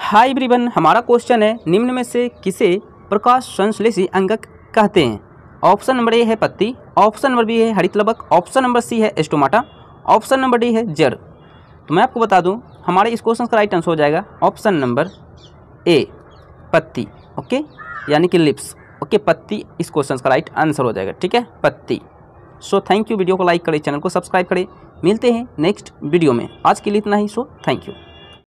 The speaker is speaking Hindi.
हाय ब्रिवन हमारा क्वेश्चन है निम्न में से किसे प्रकाश संश्लेषी अंगक कहते हैं ऑप्शन नंबर ए है पत्ती ऑप्शन नंबर बी है हरित लबक ऑप्शन नंबर सी है एस्टोमाटा ऑप्शन नंबर डी है जड़ तो मैं आपको बता दूं हमारे इस क्वेश्चन का राइट आंसर हो जाएगा ऑप्शन नंबर ए पत्ती ओके यानी कि लिप्स ओके पत्ती इस क्वेश्चन का राइट आंसर हो जाएगा ठीक है पत्ती सो थैंक यू वीडियो को लाइक करें चैनल को सब्सक्राइब करें मिलते हैं नेक्स्ट वीडियो में आज के लिए इतना ही सो थैंक यू